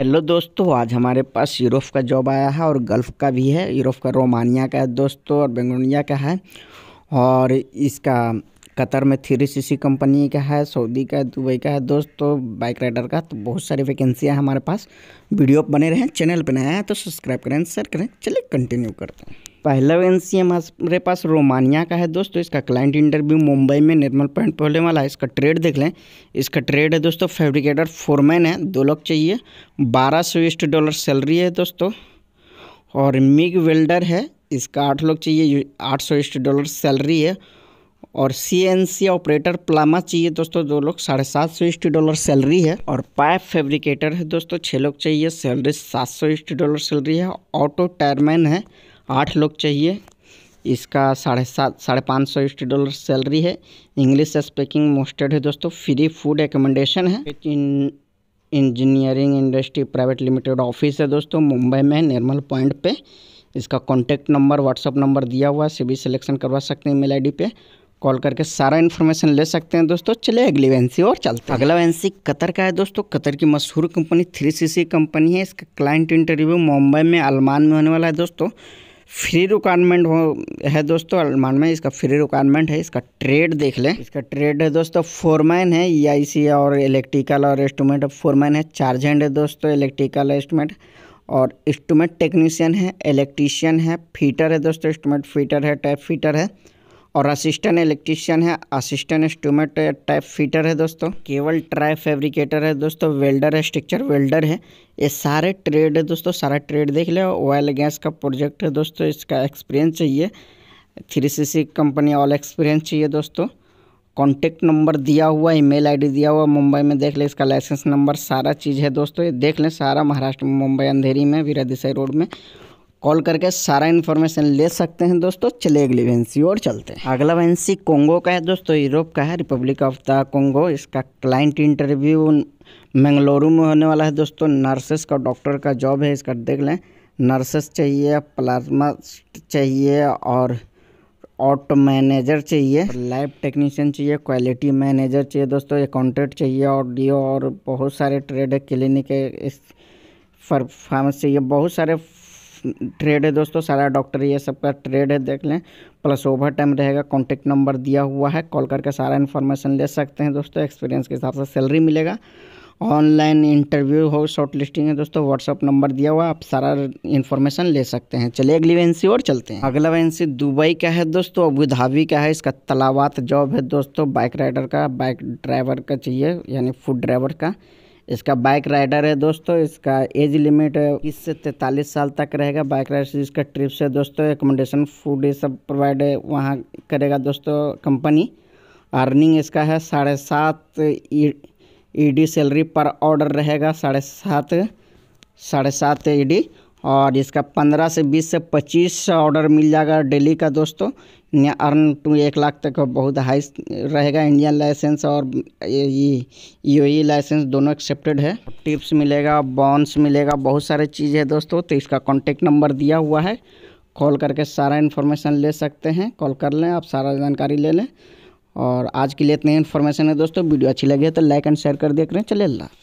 hello दोस्तों आज हमारे पास यूरोप का जॉब आया है और गल्फ़ का भी है यूरोप का रोमानिया का है दोस्तों और बेंगोनिया का है और इसका कतर में थ्री सी सी कंपनी का है सऊदी का दुबई का है दोस्तों तो बाइक राइडर का तो बहुत सारी वैकेंसियाँ हैं हमारे पास वीडियो बने रहें चैनल पर नया है तो सब्सक्राइब करें शेयर करें चलिए कंटिन्यू करते हैं पहला वैकेंसी हमारे पास रोमानिया का है दोस्तों तो इसका क्लाइंट इंटरव्यू मुंबई में निर्मल पॉइंट पहले वाला है इसका ट्रेड देख लें इसका ट्रेड है दोस्तों फैब्रिकेटर फोरमैन है दो लोग चाहिए बारह सौ ईस्ट डॉलर सैलरी है दोस्तों और मिग वेल्डर है इसका आठ लोग चाहिए आठ सौ ईस्ट डॉलर सैलरी है और सी एन सी ऑपरेटर प्लामा चाहिए दोस्तों दो लोग साढ़े सात सौ ईस्टी डॉलर सैलरी है और पाइप फैब्रिकेटर है दोस्तों छः लोग चाहिए सैलरी सात सौ ईस्टी डॉलर सैलरी है ऑटो टायरमैन है आठ लोग चाहिए इसका साढ़े सात साढ़े पाँच सौ ईस्टी डॉलर सैलरी है इंग्लिश स्पीकिंग मोस्टेड है दोस्तों फ्री फूड एकोमोडेशन है in engineering industry private limited office है दोस्तों मुंबई में निर्मल पॉइंट पे इसका कॉन्टैक्ट नंबर व्हाट्सअप नंबर दिया हुआ है भी सिलेक्शन करवा सकते हैं मेल डी पे कॉल करके सारा इन्फॉर्मेशन ले सकते हैं दोस्तों चले अगली वैंसी और चलते हैं अगला वैंसी कतर का है दोस्तों कतर की मशहूर company three C C company है इसका क्लाइंट इंटरव्यू मुंबई में अलमान में होने वाला है दोस्तों फ्री रिक्वायरमेंट हो है दोस्तों अलमान में इसका फ्री रिक्वायरमेंट है इसका ट्रेड देख लें इसका ट्रेड है दोस्तों फोरमैन है ई e और इलेक्ट्रिकल और एस्टूमेंट फोरमैन है चार्ज हैंड है दोस्तों इलेक्ट्रिकल एस्टूमेंट और इंस्ट्रूमेंट टेक्नीशियन है इलेक्ट्रीशियन है फीटर है दोस्तों इंस्ट्रूमेंट फीटर है टाइप फीटर है और असिस्टेंट इलेक्ट्रीशियन है असिस्टेंट एस्टूमेट टाइप फिटर है दोस्तों केवल ट्राई फैब्रिकेटर है दोस्तों वेल्डर है स्ट्रक्चर वेल्डर है ये सारे ट्रेड है दोस्तों सारा ट्रेड देख लिया ऑयल गैस का प्रोजेक्ट है दोस्तों इसका एक्सपीरियंस चाहिए three C C company all experience चाहिए दोस्तों कॉन्टेक्ट नंबर दिया हुआ ईमेल आईडी दिया हुआ मुंबई में देख लें इसका लाइसेंस नंबर सारा चीज़ है दोस्तों ये देख लें सारा महाराष्ट्र में मुंबई अंधेरी में देसाई रोड में कॉल करके सारा इन्फॉर्मेशन ले सकते हैं दोस्तों चले अगली वैंसी और चलते हैं अगला वैंसी कोंगो का है दोस्तों यूरोप का है रिपब्लिक ऑफ द कोंगो इसका क्लाइंट इंटरव्यू मैंगलोरु में होने वाला है दोस्तों नर्सेस का डॉक्टर का जॉब है इसका देख लें नर्सेस चाहिए प्लाज्मा चाहिए और ऑटो मैनेजर चाहिए लैब टेक्नीशियन चाहिए क्वालिटी मैनेजर चाहिए दोस्तों अकाउंटेंट चाहिए ऑडियो और, और बहुत सारे ट्रेड क्लिनिक इस फार्मेसी चाहिए बहुत सारे ट्रेड है दोस्तों सारा डॉक्टर ये सब का ट्रेड है देख लें प्लस ओवर टाइम रहेगा कॉन्टैक्ट नंबर दिया हुआ है कॉल करके सारा इन्फॉर्मेशन ले सकते हैं दोस्तों एक्सपीरियंस के हिसाब से सैलरी मिलेगा ऑनलाइन इंटरव्यू हो शॉर्ट लिस्टिंग है दोस्तों व्हाट्सअप नंबर दिया हुआ आप सारा इन्फॉर्मेशन ले सकते हैं चलिए अगली वैंसी और चलते हैं अगला वैंसी दुबई का है दोस्तों धाबी का है इसका तलावात जॉब है दोस्तों बाइक राइडर का बाइक ड्राइवर का चाहिए यानी फूड ड्राइवर का इसका बाइक राइडर है दोस्तों इसका एज लिमिट है इक्कीस से तैंतालीस साल तक रहेगा बाइक राइडर इसका ट्रिप्स है दोस्तों एकोमोडेशन फूड ये सब प्रोवाइड है वहाँ करेगा दोस्तों कंपनी अर्निंग इसका है साढ़े सात ई डी सैलरी पर ऑर्डर रहेगा साढ़े सात साढ़े सात ई e डी और इसका पंद्रह से बीस से पच्चीस ऑर्डर मिल जाएगा डेली का दोस्तों अर्न टू तो एक लाख तक बहुत हाई रहेगा इंडियन लाइसेंस और ये यू लाइसेंस दोनों एक्सेप्टेड है टिप्स मिलेगा बॉन्स मिलेगा बहुत सारे चीज़ है दोस्तों तो इसका कॉन्टेक्ट नंबर दिया हुआ है कॉल करके सारा इन्फॉर्मेशन ले सकते हैं कॉल कर लें आप सारा जानकारी ले लें और आज के लिए इतनी इन्फॉर्मेशन है दोस्तों वीडियो अच्छी लगी है तो लाइक एंड शेयर कर दिया करें चले अल्लाह